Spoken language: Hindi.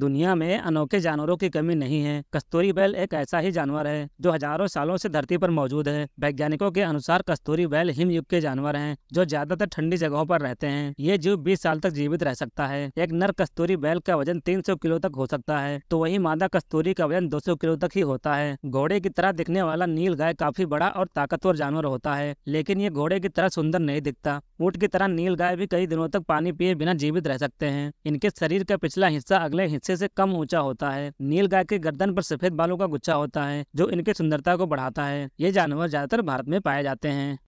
दुनिया में अनोखे जानवरों की कमी नहीं है कस्तूरी बैल एक ऐसा ही जानवर है जो हजारों सालों से धरती पर मौजूद है वैज्ञानिकों के अनुसार कस्तूरी बैल हिमयुग के जानवर हैं जो ज्यादातर ठंडी जगहों पर रहते हैं ये जीव 20 साल तक जीवित रह सकता है एक नर कस्तूरी बैल का वजन 300 किलो तक हो सकता है तो वही मादा कस्तूरी का वजन दो किलो तक ही होता है घोड़े की तरह दिखने वाला नील गाय काफी बड़ा और ताकतवर जानवर होता है लेकिन ये घोड़े की तरह सुंदर नहीं दिखता ऊट की तरह नील गाय भी कई दिनों तक पानी पिए बिना जीवित रह सकते हैं इनके शरीर का पिछला हिस्सा अगले अच्छे से कम ऊंचा होता है नील गाय के गर्दन पर सफेद बालों का गुच्छा होता है जो इनके सुंदरता को बढ़ाता है ये जानवर ज्यादातर भारत में पाए जाते हैं